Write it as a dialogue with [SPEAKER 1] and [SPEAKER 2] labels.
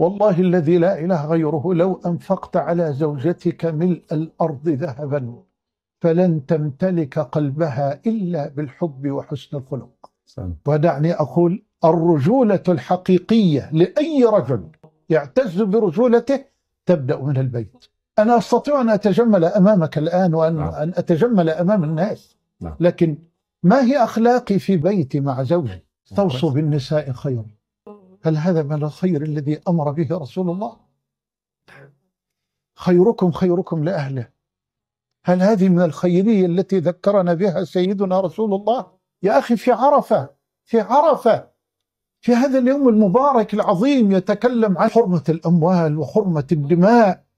[SPEAKER 1] والله الذي لا إله غيره لو أنفقت على زوجتك ملء الأرض ذهبا فلن تمتلك قلبها إلا بالحب وحسن الخلق ودعني أقول الرجولة الحقيقية لأي رجل يعتز برجولته تبدأ من البيت أنا أستطيع أن أتجمل أمامك الآن وأن نعم. أن أتجمل أمام الناس نعم. لكن ما هي أخلاقي في بيتي مع زوجي استوصوا بالنساء خيرا هل هذا من الخير الذي أمر به رسول الله خيركم خيركم لأهله هل هذه من الخيرية التي ذكرنا بها سيدنا رسول الله يا أخي في عرفة في عرفة في هذا اليوم المبارك العظيم يتكلم عن حرمة الأموال وحرمة الدماء